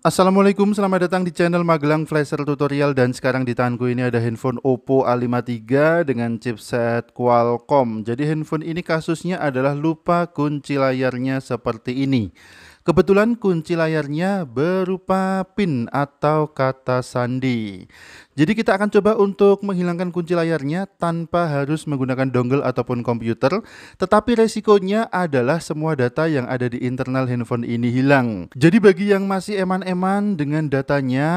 Assalamualaikum, selamat datang di channel Magelang Flasher Tutorial dan sekarang di tanganku ini ada handphone Oppo A53 dengan chipset Qualcomm. Jadi handphone ini kasusnya adalah lupa kunci layarnya seperti ini. Kebetulan kunci layarnya berupa pin atau kata sandi. Jadi kita akan coba untuk menghilangkan kunci layarnya tanpa harus menggunakan dongle ataupun komputer, tetapi resikonya adalah semua data yang ada di internal handphone ini hilang. Jadi bagi yang masih eman-eman dengan datanya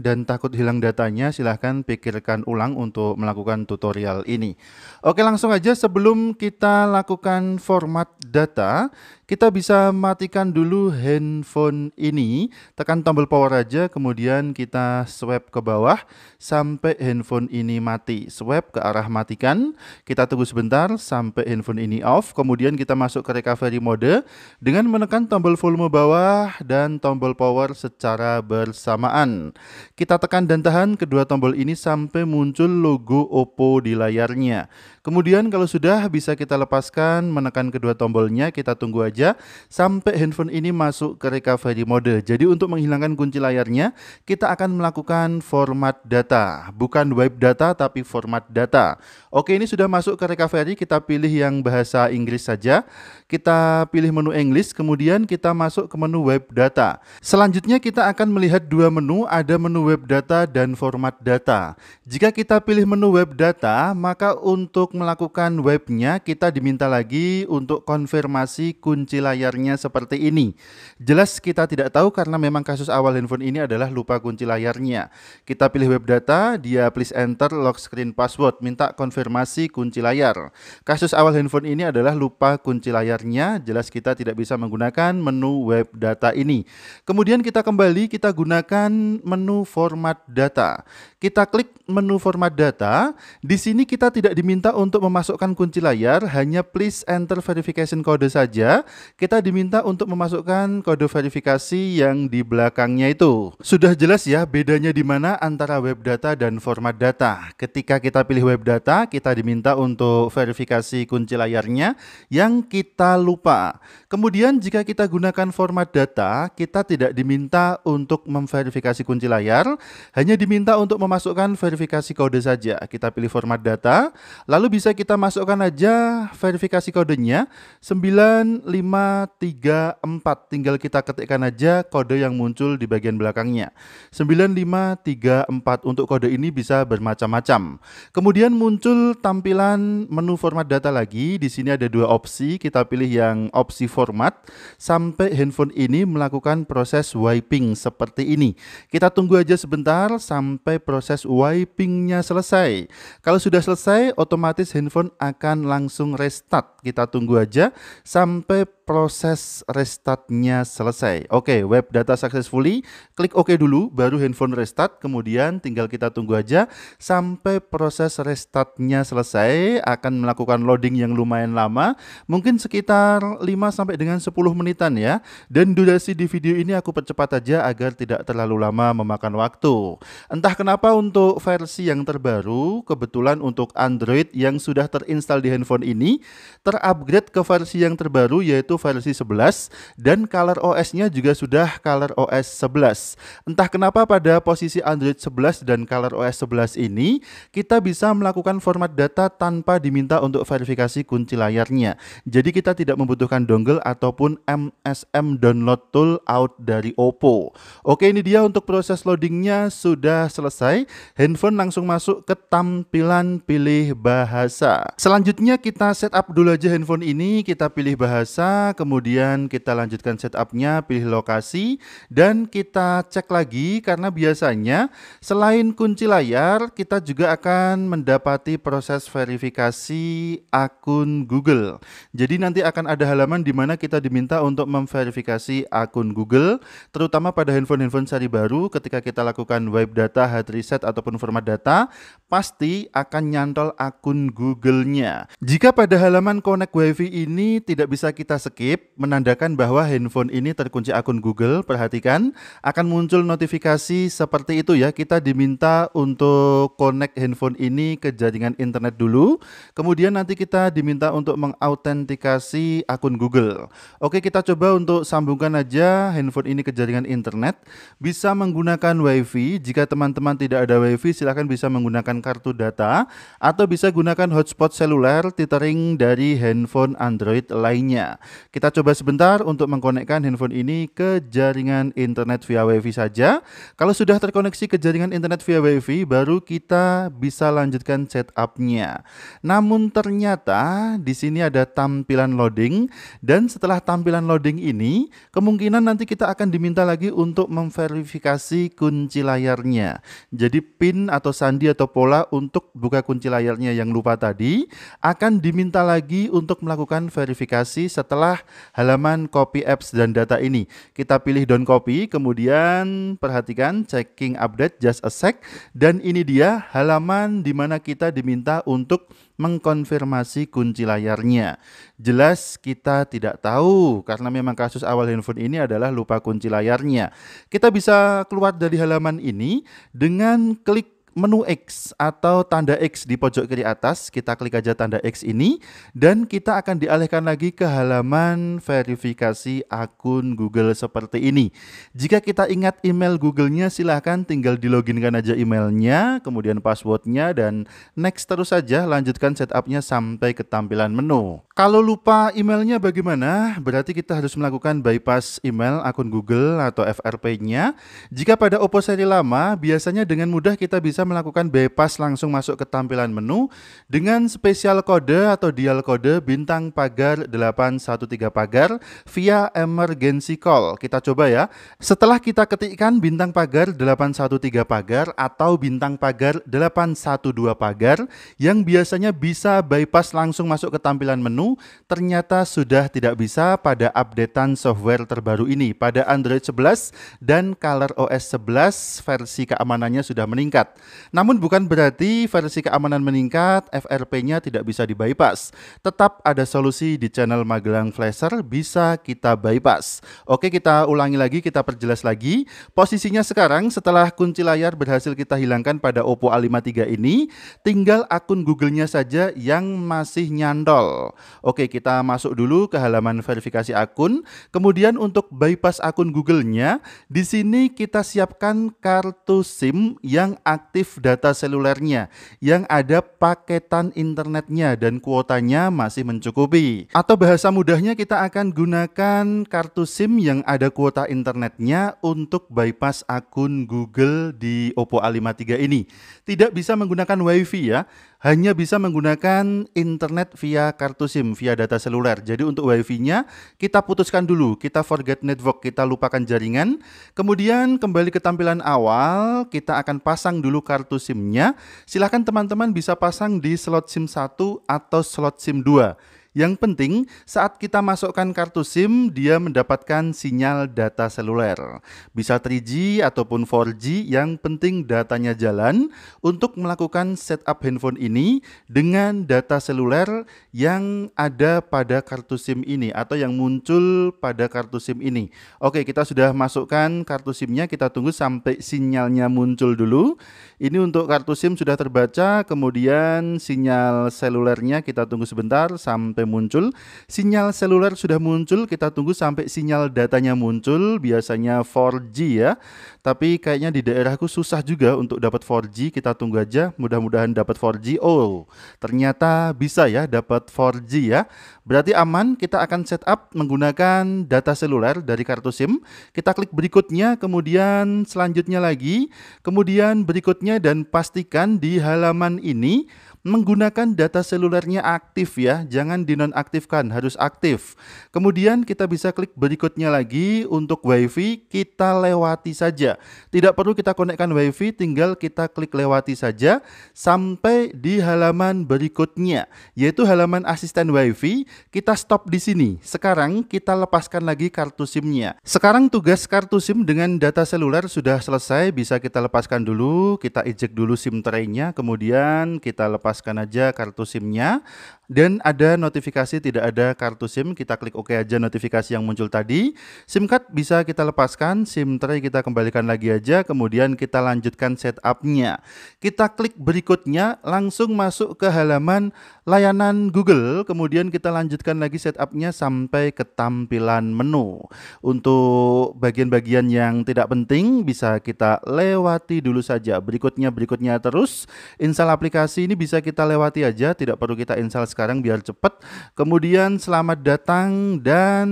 dan takut hilang datanya, silahkan pikirkan ulang untuk melakukan tutorial ini. Oke langsung aja sebelum kita lakukan format data, kita bisa matikan dulu handphone ini, tekan tombol power aja, kemudian kita swipe ke bawah, sampai handphone ini mati. Swipe ke arah matikan, kita tunggu sebentar sampai handphone ini off, kemudian kita masuk ke recovery mode dengan menekan tombol volume bawah dan tombol power secara bersamaan. Kita tekan dan tahan kedua tombol ini sampai muncul logo Oppo di layarnya. Kemudian kalau sudah bisa kita lepaskan, menekan kedua tombolnya, kita tunggu aja sampai handphone ini masuk ke recovery mode. Jadi untuk menghilangkan kunci layarnya, kita akan melakukan format data data, bukan web data tapi format data. Oke, ini sudah masuk ke recovery, kita pilih yang bahasa Inggris saja. Kita pilih menu English, kemudian kita masuk ke menu web data. Selanjutnya kita akan melihat dua menu, ada menu web data dan format data. Jika kita pilih menu web data, maka untuk melakukan webnya kita diminta lagi untuk konfirmasi kunci layarnya seperti ini. Jelas kita tidak tahu karena memang kasus awal handphone ini adalah lupa kunci layarnya. Kita pilih web data data, dia please enter lock screen password, minta konfirmasi kunci layar. Kasus awal handphone ini adalah lupa kunci layarnya, jelas kita tidak bisa menggunakan menu web data ini. Kemudian kita kembali, kita gunakan menu format data. Kita klik menu format data, di sini kita tidak diminta untuk memasukkan kunci layar, hanya please enter verification kode saja. Kita diminta untuk memasukkan kode verifikasi yang di belakangnya itu. Sudah jelas ya bedanya di mana antara web data dan format data. Ketika kita pilih web data, kita diminta untuk verifikasi kunci layarnya yang kita lupa. Kemudian jika kita gunakan format data, kita tidak diminta untuk memverifikasi kunci layar, hanya diminta untuk memasukkan verifikasi kode saja. Kita pilih format data, lalu bisa kita masukkan aja verifikasi kodenya 9534. Tinggal kita ketikkan aja kode yang muncul di bagian belakangnya. 9534 untuk untuk kode ini bisa bermacam-macam. Kemudian muncul tampilan menu format data lagi. Di sini ada dua opsi, kita pilih yang opsi format sampai handphone ini melakukan proses wiping seperti ini. Kita tunggu aja sebentar sampai proses wipingnya selesai. Kalau sudah selesai, otomatis handphone akan langsung restart. Kita tunggu aja sampai proses restartnya selesai. Oke, web data successfully, klik OK dulu, baru handphone restart, kemudian tinggal kita tunggu aja sampai proses restartnya selesai akan melakukan loading yang lumayan lama mungkin sekitar 5 sampai dengan 10 menitan ya dan durasi di video ini aku percepat aja agar tidak terlalu lama memakan waktu entah kenapa untuk versi yang terbaru kebetulan untuk Android yang sudah terinstall di handphone ini terupgrade ke versi yang terbaru yaitu versi 11 dan color OS-nya juga sudah color OS 11 entah kenapa pada posisi Android 11 dan dan OS 11 ini, kita bisa melakukan format data tanpa diminta untuk verifikasi kunci layarnya. Jadi kita tidak membutuhkan dongle ataupun MSM download tool out dari Oppo. Oke, ini dia untuk proses loadingnya sudah selesai. Handphone langsung masuk ke tampilan pilih bahasa. Selanjutnya kita setup dulu aja handphone ini, kita pilih bahasa, kemudian kita lanjutkan setupnya, pilih lokasi, dan kita cek lagi karena biasanya selain Selain kunci layar, kita juga akan mendapati proses verifikasi akun Google. Jadi nanti akan ada halaman di mana kita diminta untuk memverifikasi akun Google, terutama pada handphone-handphone seri baru ketika kita lakukan wipe data, hard reset ataupun format data, pasti akan nyantol akun Google-nya. Jika pada halaman connect WiFi ini tidak bisa kita skip, menandakan bahwa handphone ini terkunci akun Google, perhatikan akan muncul notifikasi seperti itu ya, kita diminta diminta untuk connect handphone ini ke jaringan internet dulu. Kemudian nanti kita diminta untuk mengautentikasi akun Google. Oke, kita coba untuk sambungkan aja handphone ini ke jaringan internet. Bisa menggunakan WiFi. Jika teman-teman tidak ada WiFi, silahkan bisa menggunakan kartu data atau bisa gunakan hotspot seluler tethering dari handphone Android lainnya. Kita coba sebentar untuk mengkonekkan handphone ini ke jaringan internet via WiFi saja. Kalau sudah terkoneksi ke jaringan internet internet via WiFi baru kita bisa lanjutkan setupnya. Namun ternyata di sini ada tampilan loading dan setelah tampilan loading ini kemungkinan nanti kita akan diminta lagi untuk memverifikasi kunci layarnya. Jadi pin atau sandi atau pola untuk buka kunci layarnya yang lupa tadi akan diminta lagi untuk melakukan verifikasi setelah halaman copy apps dan data ini. Kita pilih don copy kemudian perhatikan checking update just a sec cek dan ini dia halaman di mana kita diminta untuk mengkonfirmasi kunci layarnya. Jelas kita tidak tahu karena memang kasus awal handphone ini adalah lupa kunci layarnya. Kita bisa keluar dari halaman ini dengan klik menu X atau tanda X di pojok kiri atas. Kita klik aja tanda X ini dan kita akan dialihkan lagi ke halaman verifikasi akun Google seperti ini. Jika kita ingat email Google-nya silahkan tinggal di loginkan aja emailnya, kemudian passwordnya dan next terus saja lanjutkan setupnya sampai ke tampilan menu. Kalau lupa emailnya bagaimana? Berarti kita harus melakukan bypass email akun Google atau FRP-nya. Jika pada Oppo seri lama, biasanya dengan mudah kita bisa melakukan bypass langsung masuk ke tampilan menu dengan spesial kode atau dial kode bintang pagar 813 pagar via emergency call. Kita coba ya. Setelah kita ketikkan bintang pagar 813 pagar atau bintang pagar 812 pagar yang biasanya bisa bypass langsung masuk ke tampilan menu, ternyata sudah tidak bisa pada updatean software terbaru ini pada Android 11 dan Color OS 11 versi keamanannya sudah meningkat. Namun bukan berarti versi keamanan meningkat, FRP-nya tidak bisa di bypass. Tetap ada solusi di channel Magelang Flasher bisa kita bypass. Oke, kita ulangi lagi, kita perjelas lagi. Posisinya sekarang setelah kunci layar berhasil kita hilangkan pada Oppo A53 ini, tinggal akun Google-nya saja yang masih nyandol Oke, kita masuk dulu ke halaman verifikasi akun. Kemudian untuk bypass akun Google-nya, di sini kita siapkan kartu SIM yang aktif aktif data selulernya yang ada paketan internetnya dan kuotanya masih mencukupi. Atau bahasa mudahnya kita akan gunakan kartu SIM yang ada kuota internetnya untuk bypass akun Google di Oppo A53 ini. Tidak bisa menggunakan WiFi ya hanya bisa menggunakan internet via kartu SIM, via data seluler. Jadi untuk WiFi-nya kita putuskan dulu, kita forget network, kita lupakan jaringan. Kemudian kembali ke tampilan awal, kita akan pasang dulu kartu SIM-nya. Silahkan teman-teman bisa pasang di slot SIM 1 atau slot SIM 2. Yang penting, saat kita masukkan kartu SIM, dia mendapatkan sinyal data seluler. Bisa 3G ataupun 4G, yang penting datanya jalan untuk melakukan setup handphone ini dengan data seluler yang ada pada kartu SIM ini atau yang muncul pada kartu SIM ini. Oke, kita sudah masukkan kartu SIM-nya, kita tunggu sampai sinyalnya muncul dulu. Ini untuk kartu SIM sudah terbaca, kemudian sinyal selulernya kita tunggu sebentar sampai sampai muncul. Sinyal seluler sudah muncul, kita tunggu sampai sinyal datanya muncul, biasanya 4G ya. Tapi kayaknya di daerahku susah juga untuk dapat 4G, kita tunggu aja mudah-mudahan dapat 4G. Oh, ternyata bisa ya dapat 4G ya. Berarti aman, kita akan setup menggunakan data seluler dari kartu SIM. Kita klik berikutnya, kemudian selanjutnya lagi, kemudian berikutnya dan pastikan di halaman ini menggunakan data selulernya aktif ya, jangan dinonaktifkan, harus aktif. Kemudian kita bisa klik berikutnya lagi untuk WiFi kita lewati saja. Tidak perlu kita konekkan WiFi, tinggal kita klik lewati saja sampai di halaman berikutnya, yaitu halaman asisten WiFi. Kita stop di sini. Sekarang kita lepaskan lagi kartu SIM-nya. Sekarang tugas kartu SIM dengan data seluler sudah selesai, bisa kita lepaskan dulu, kita ejek dulu SIM tray-nya, kemudian kita lepas lepaskan aja kartu SIM-nya dan ada notifikasi tidak ada kartu SIM, kita klik OK aja notifikasi yang muncul tadi. SIM card bisa kita lepaskan, SIM tray kita kembalikan lagi aja, kemudian kita lanjutkan setupnya. Kita klik berikutnya, langsung masuk ke halaman layanan Google, kemudian kita lanjutkan lagi setupnya sampai ke tampilan menu. Untuk bagian-bagian yang tidak penting bisa kita lewati dulu saja. Berikutnya, berikutnya terus. Install aplikasi ini bisa bisa kita lewati aja, tidak perlu kita install sekarang biar cepat. Kemudian selamat datang dan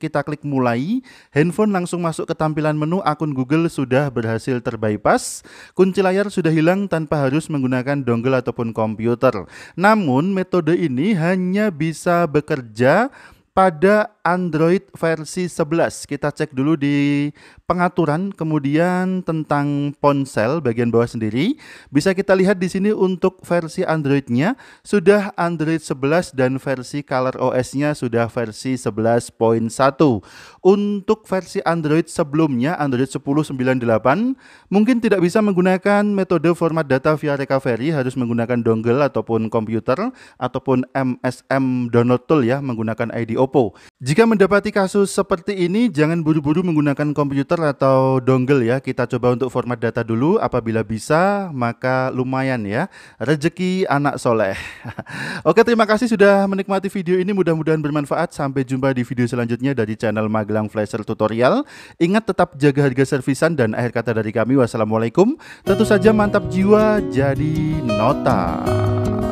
kita klik mulai. Handphone langsung masuk ke tampilan menu akun Google sudah berhasil terbypass. Kunci layar sudah hilang tanpa harus menggunakan dongle ataupun komputer. Namun metode ini hanya bisa bekerja pada Android versi 11. Kita cek dulu di pengaturan, kemudian tentang ponsel bagian bawah sendiri. Bisa kita lihat di sini untuk versi Android-nya sudah Android 11 dan versi Color OS-nya sudah versi 11.1. Untuk versi Android sebelumnya, Android 10.98, mungkin tidak bisa menggunakan metode format data via recovery, harus menggunakan dongle ataupun komputer, ataupun MSM download tool ya, menggunakan ID Oppo. Jika mendapati kasus seperti ini, jangan buru-buru menggunakan komputer atau dongle ya. Kita coba untuk format data dulu, apabila bisa maka lumayan ya. Rezeki anak soleh. Oke, terima kasih sudah menikmati video ini. Mudah-mudahan bermanfaat. Sampai jumpa di video selanjutnya dari channel Magelang Flasher Tutorial. Ingat tetap jaga harga servisan dan akhir kata dari kami. Wassalamualaikum. Tentu saja mantap jiwa jadi nota.